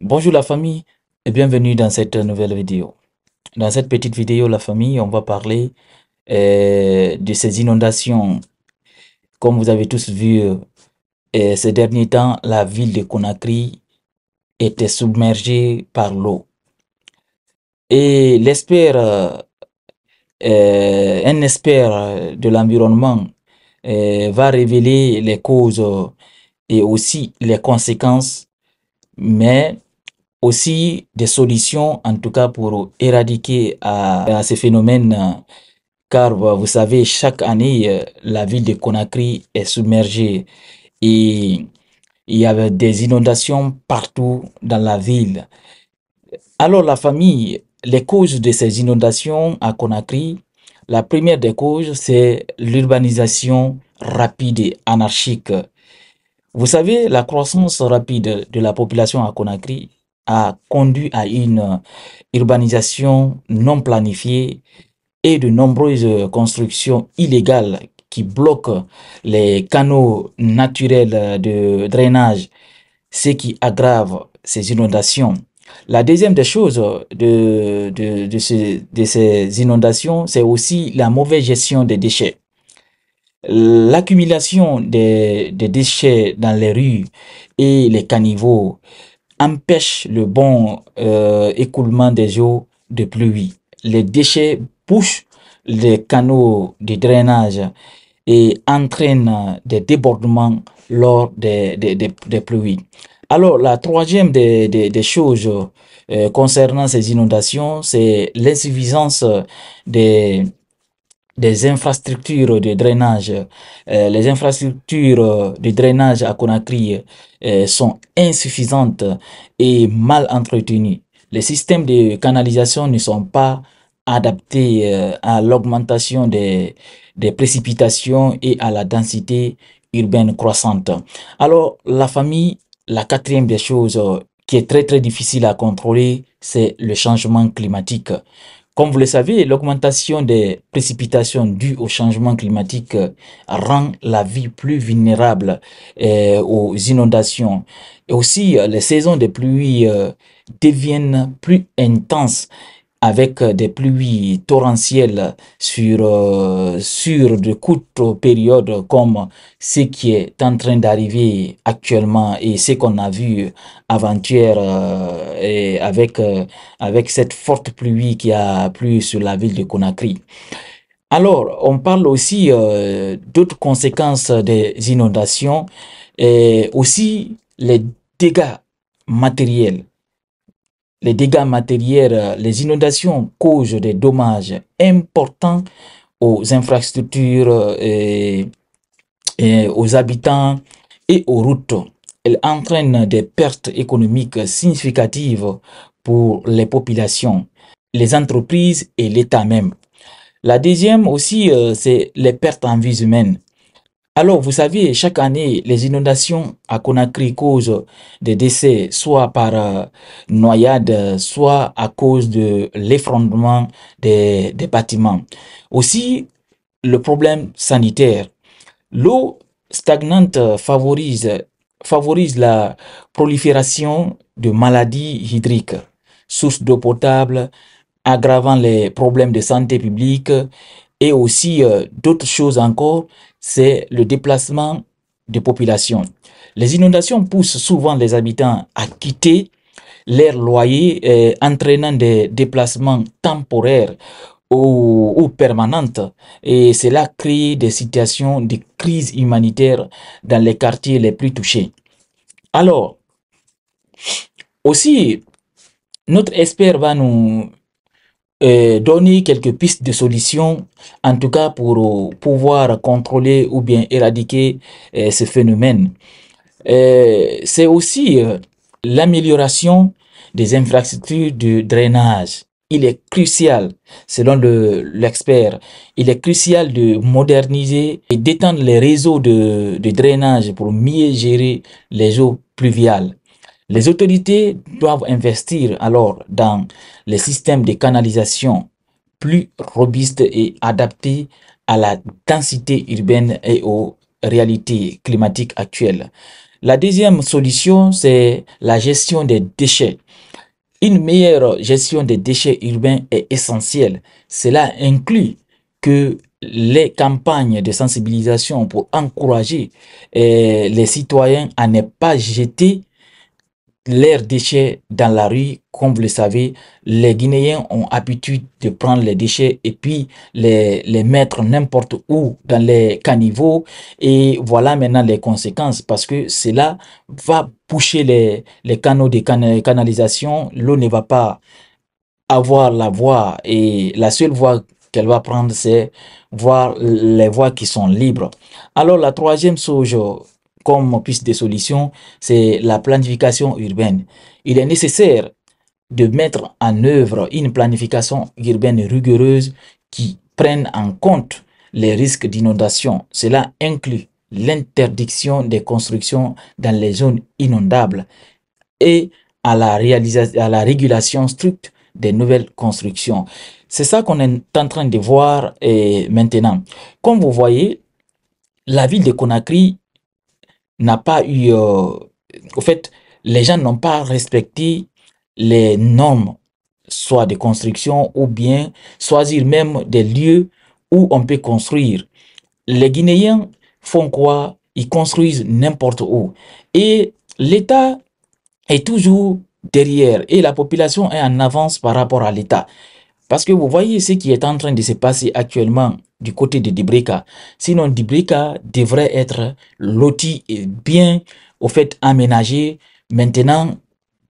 Bonjour la famille et bienvenue dans cette nouvelle vidéo. Dans cette petite vidéo, la famille, on va parler euh, de ces inondations. Comme vous avez tous vu, euh, ces derniers temps, la ville de Conakry était submergée par l'eau. Et l'espère euh, un expert de l'environnement va révéler les causes et aussi les conséquences, mais aussi des solutions, en tout cas pour éradiquer à, euh, euh, ces phénomènes, euh, car vous savez, chaque année, la ville de Conakry est submergée et il y avait des inondations partout dans la ville. Alors la famille, les causes de ces inondations à Conakry, la première des causes, c'est l'urbanisation rapide et anarchique. Vous savez, la croissance rapide de la population à Conakry a conduit à une euh, urbanisation non planifiée et de nombreuses euh, constructions illégales qui bloquent euh, les canaux naturels de drainage, ce qui aggrave ces inondations. La deuxième des choses de, de, ces inondations, c'est aussi la mauvaise gestion des déchets. L'accumulation des, des, déchets dans les rues et les caniveaux empêche le bon euh, écoulement des eaux de pluie. Les déchets poussent les canaux de drainage et entraînent des débordements lors des, des, des, pluies. Alors, la troisième des, des, choses euh, concernant ces inondations, c'est l'insuffisance des, des infrastructures de drainage. Euh, les infrastructures de drainage à Conakry euh, sont insuffisantes et mal entretenues. Les systèmes de canalisation ne sont pas adaptés euh, à l'augmentation des, des précipitations et à la densité urbaine croissante. Alors, la famille, la quatrième des choses qui est très très difficile à contrôler, c'est le changement climatique. Comme vous le savez, l'augmentation des précipitations dues au changement climatique euh, rend la vie plus vulnérable euh, aux inondations. Et aussi, euh, les saisons de pluie deviennent plus intenses avec euh, des pluies torrentielles sur, euh, sur de courtes périodes comme ce qui est en train d'arriver actuellement et ce qu'on a vu avant-hier euh, avec, avec cette forte pluie qui a plu sur la ville de Conakry. Alors, on parle aussi d'autres conséquences des inondations et aussi les dégâts matériels les dégâts matériels, les inondations causent des dommages importants aux infrastructures euh, et, aux habitants et aux routes. Elles entraînent des pertes économiques significatives pour les populations, les entreprises et l'État même. La deuxième aussi, euh, c'est les pertes en vie humaine. Alors, vous savez, chaque année, les inondations à Conakry causent des décès, soit par euh, noyade, soit à cause de l'effondrement des, bâtiments. Aussi, le problème sanitaire. L'eau stagnante favorise, la prolifération de maladies hydriques, sources d'eau potable, aggravant les problèmes de santé publique et aussi euh, d'autres choses encore c'est le déplacement des populations. Les inondations poussent souvent les habitants à quitter leur loyer, euh, entraînant des déplacements temporaires ou, permanents. Et cela crée des situations de crise humanitaire dans les quartiers les plus touchés. Alors, aussi, notre expert va nous donner quelques pistes de solutions, en tout cas pour euh, pouvoir contrôler ou bien éradiquer euh, ce phénomène. Euh, c'est aussi l'amélioration des infrastructures de drainage. Il est crucial, selon l'expert, il est crucial de moderniser et d'étendre les réseaux de, de drainage pour mieux gérer les eaux pluviales. Les autorités doivent investir alors dans les systèmes de canalisation plus robustes et adaptés à la densité urbaine et aux réalités climatiques actuelles. La deuxième solution, c'est la gestion des déchets. Une meilleure gestion des déchets urbains est essentielle. Cela inclut que les campagnes de sensibilisation pour encourager eh, les citoyens à ne pas jeter leurs déchets dans la rue. Comme vous le savez, les Guinéens ont habitude de prendre les déchets et puis les, les mettre n'importe où dans les caniveaux. Et voilà maintenant les conséquences parce que cela va boucher les, les canaux de canalisation. L'eau ne va pas avoir la voie et la seule voie qu'elle va prendre, c'est voir les voies qui sont libres. Alors la troisième chose comme piste de solution, c'est la planification urbaine. Il est nécessaire de mettre en œuvre une planification urbaine rigoureuse qui prenne en compte les risques d'inondation. Cela inclut l'interdiction des constructions dans les zones inondables et à la, réalisation, à la régulation stricte des nouvelles constructions. C'est ça qu'on est en train de voir maintenant. Comme vous voyez, la ville de Conakry n'a pas eu... Euh, au fait, les gens n'ont pas respecté les normes, soit de construction ou bien choisir même des lieux où on peut construire. Les Guinéens font quoi Ils construisent n'importe où. Et l'État est toujours derrière et la population est en avance par rapport à l'État. Parce que vous voyez ce qui est en train de se passer actuellement du côté de Dibrika. Sinon, Dibrika devrait être loti et bien, au fait, aménagé. Maintenant,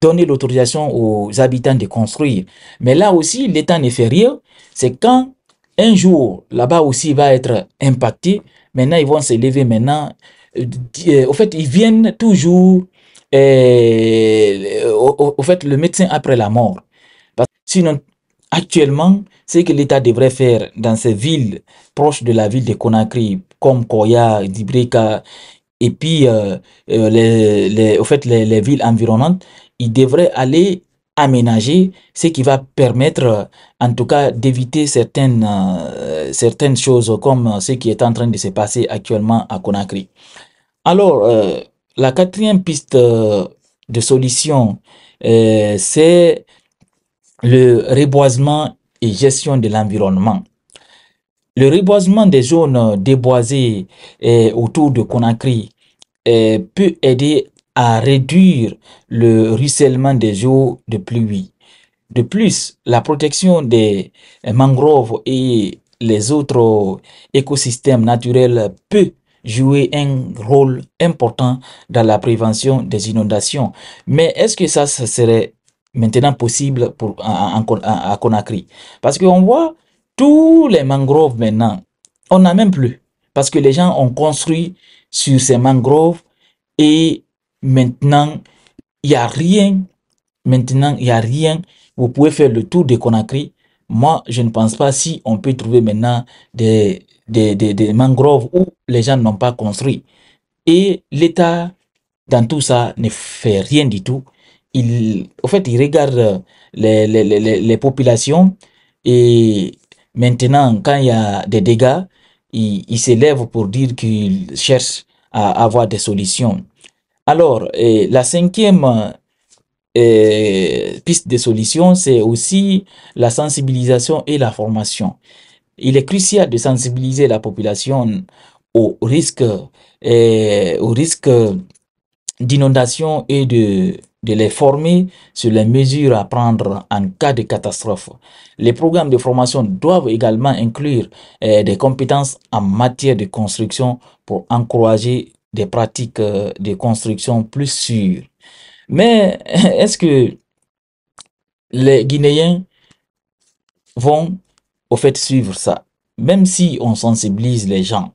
donner l'autorisation aux habitants de construire. Mais là aussi, l'État ne fait rien. C'est quand un jour, là-bas aussi, va être impacté. Maintenant, ils vont se lever maintenant. Euh, au fait, ils viennent toujours, euh, au, fait, le médecin après la mort. Parce, sinon, Actuellement, ce que l'État devrait faire dans ces villes proches de la ville de Conakry, comme Koya, Dibrika, et puis euh, euh, les, au fait, les, villes environnantes, il devrait aller aménager, ce qui va permettre euh, en tout cas d'éviter certaines, certaines choses comme ce qui est en train de se passer actuellement à Conakry. Alors, la quatrième piste de solution, c'est le reboisement et gestion de l'environnement. Le reboisement des zones déboisées eh, autour de Conakry eh, peut aider à réduire le ruissellement des eaux de pluie. De plus, la protection des mangroves et les autres écosystèmes naturels peut jouer un rôle important dans la prévention des inondations. Mais est-ce que ça, ça serait maintenant possible pour, à, Conakry. Parce qu'on voit tous les mangroves maintenant, on a même plus. Parce que les gens ont construit sur ces mangroves et maintenant, il n'y a rien. Maintenant, il n'y a rien. Vous pouvez faire le tour de Conakry. Moi, je ne pense pas si on peut trouver maintenant des, des, des, des mangroves où les gens n'ont pas construit. Et l'État, dans tout ça, ne fait rien du tout il, au fait, il regarde euh, les, populations et maintenant, quand il y a des dégâts, il, il pour dire qu'il cherche à avoir des solutions. Alors, la cinquième euh, euh, piste de solution, c'est aussi la sensibilisation et la formation. Il est crucial de sensibiliser la population au risque d'inondation et de de les former sur les mesures à prendre en cas de catastrophe. Les programmes de formation doivent également inclure euh, des compétences en matière de construction pour encourager des pratiques euh, de construction plus sûres. Mais est-ce que les Guinéens vont au fait suivre ça Même si on sensibilise les gens,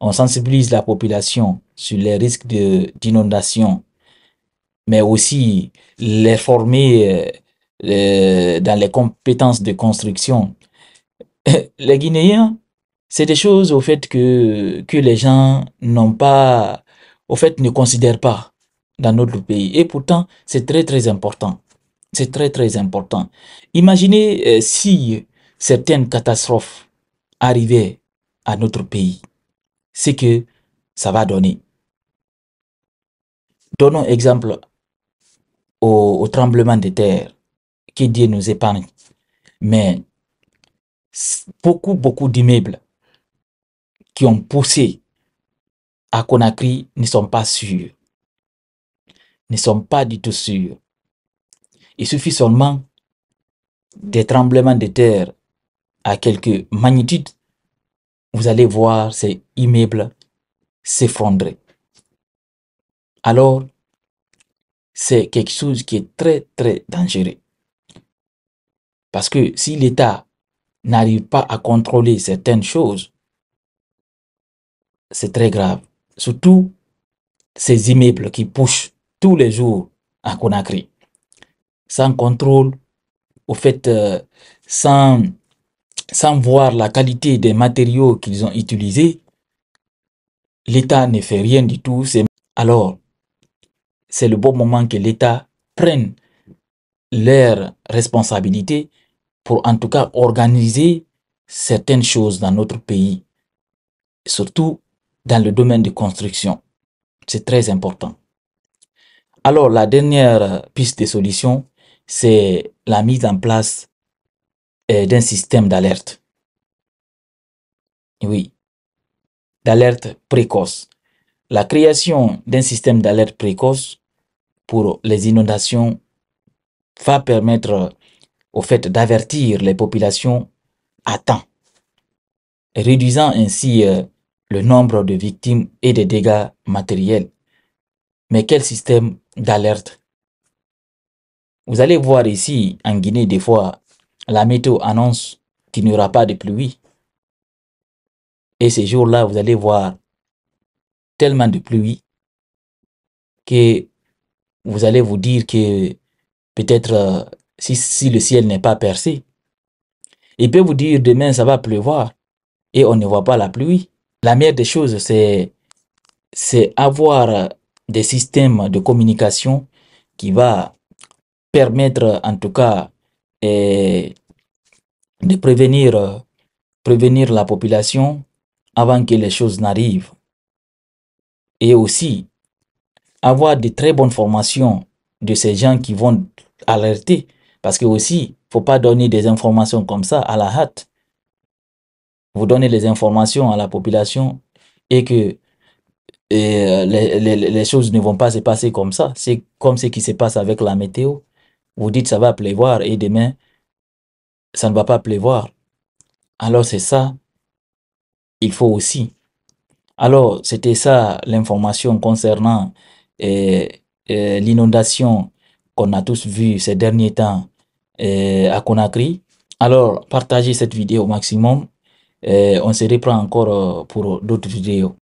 on sensibilise la population sur les risques d'inondation, mais aussi les former euh, euh, dans les compétences de construction. les Guinéens, c'est des choses au fait que, que les gens n'ont pas, au fait, ne considèrent pas dans notre pays. Et pourtant, c'est très, très important. C'est très, très important. Imaginez euh, si certaines catastrophes arrivaient à notre pays. C'est que ça va donner. Donnons exemple au, tremblement de terre, que Dieu nous épargne. Mais beaucoup, beaucoup d'immeubles qui ont poussé à Conakry ne sont pas sûrs, ne sont pas du tout sûrs. Il suffit seulement des tremblements de terre à quelques magnitudes, vous allez voir ces immeubles s'effondrer. Alors, c'est quelque chose qui est très, très dangereux. Parce que si l'État n'arrive pas à contrôler certaines choses, c'est très grave. Surtout ces immeubles qui poussent tous les jours à Conakry. Sans contrôle, au fait, euh, sans, sans voir la qualité des matériaux qu'ils ont utilisés, l'État ne fait rien du tout. Alors, c'est le bon moment que l'État prenne leurs responsabilités pour en tout cas organiser certaines choses dans notre pays, surtout dans le domaine de construction. C'est très important. Alors la dernière piste de solution, c'est la mise en place euh, d'un système d'alerte. Oui, d'alerte précoce. La création d'un système d'alerte précoce pour les inondations va permettre au fait d'avertir les populations à temps, réduisant ainsi euh, le nombre de victimes et des dégâts matériels. Mais quel système d'alerte Vous allez voir ici, en Guinée, des fois, la météo annonce qu'il n'y aura pas de pluie. Et ces jours-là, vous allez voir tellement de pluie que vous allez vous dire que peut-être euh, si, le ciel n'est pas percé, il peut vous dire demain ça va pleuvoir et on ne voit pas la pluie. La meilleure des choses, c'est, c'est avoir des systèmes de communication qui va permettre en tout cas eh, de prévenir, prévenir la population avant que les choses n'arrivent. Et aussi, avoir de très bonnes formations de ces gens qui vont alerter. Parce que aussi, faut pas donner des informations comme ça à la hâte. Vous donnez les informations à la population et que euh, les, les, les, choses ne vont pas se passer comme ça. C'est comme ce qui se passe avec la météo. Vous dites ça va pleuvoir et demain, ça ne va pas pleuvoir. Alors c'est ça, il faut aussi. Alors c'était ça l'information concernant et, l'inondation qu'on a tous vu ces derniers temps eh, à Conakry. Alors, partagez cette vidéo au maximum. Eh, on se reprend encore euh, pour d'autres vidéos.